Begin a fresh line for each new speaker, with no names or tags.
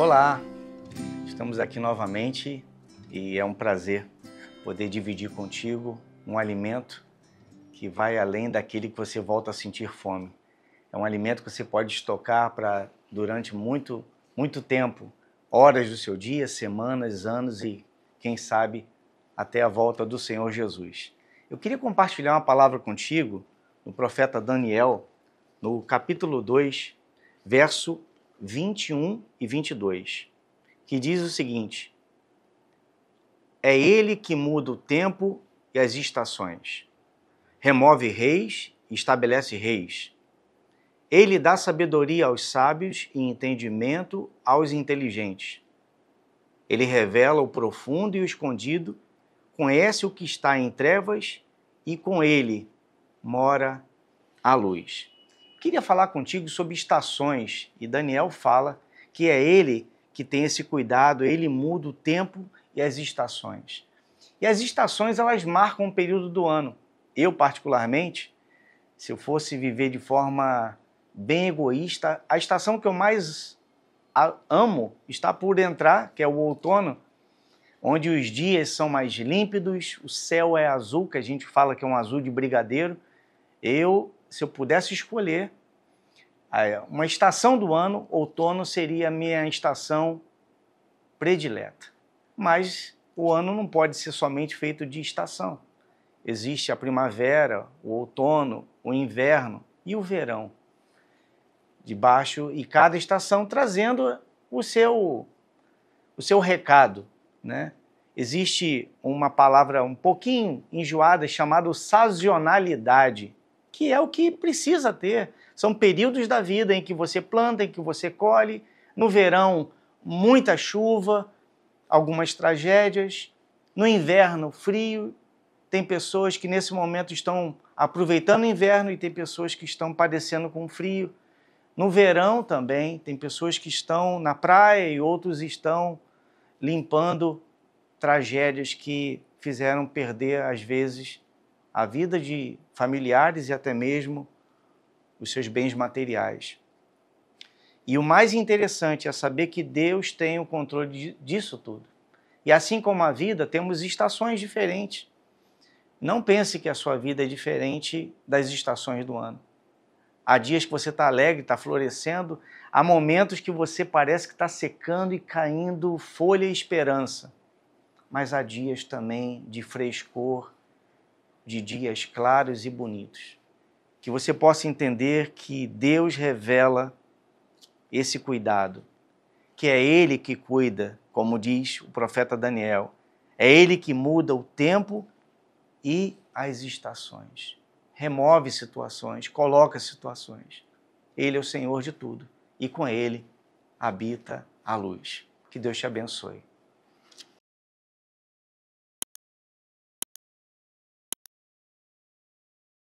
Olá, estamos aqui novamente e é um prazer poder dividir contigo um alimento que vai além daquele que você volta a sentir fome. É um alimento que você pode estocar para durante muito, muito tempo, horas do seu dia, semanas, anos e quem sabe até a volta do Senhor Jesus. Eu queria compartilhar uma palavra contigo no profeta Daniel, no capítulo 2, verso 21 e 22, que diz o seguinte: É ele que muda o tempo e as estações, remove reis e estabelece reis. Ele dá sabedoria aos sábios e entendimento aos inteligentes. Ele revela o profundo e o escondido, conhece o que está em trevas e com ele mora a luz. Queria falar contigo sobre estações e Daniel fala que é ele que tem esse cuidado, ele muda o tempo e as estações. E as estações elas marcam um período do ano. Eu particularmente, se eu fosse viver de forma bem egoísta, a estação que eu mais amo está por entrar, que é o outono, onde os dias são mais límpidos, o céu é azul, que a gente fala que é um azul de brigadeiro. Eu se eu pudesse escolher, uma estação do ano, outono seria a minha estação predileta. Mas o ano não pode ser somente feito de estação. Existe a primavera, o outono, o inverno e o verão. Debaixo e cada estação trazendo o seu o seu recado, né? Existe uma palavra um pouquinho enjoada chamada sazonalidade que é o que precisa ter. São períodos da vida em que você planta, em que você colhe. No verão, muita chuva, algumas tragédias. No inverno, frio. Tem pessoas que nesse momento estão aproveitando o inverno e tem pessoas que estão padecendo com frio. No verão também, tem pessoas que estão na praia e outros estão limpando tragédias que fizeram perder, às vezes, a vida de familiares e até mesmo os seus bens materiais. E o mais interessante é saber que Deus tem o controle disso tudo. E assim como a vida, temos estações diferentes. Não pense que a sua vida é diferente das estações do ano. Há dias que você está alegre, está florescendo, há momentos que você parece que está secando e caindo folha e esperança. Mas há dias também de frescor de dias claros e bonitos. Que você possa entender que Deus revela esse cuidado, que é Ele que cuida, como diz o profeta Daniel, é Ele que muda o tempo e as estações, remove situações, coloca situações. Ele é o Senhor de tudo e com Ele habita a luz. Que Deus te abençoe.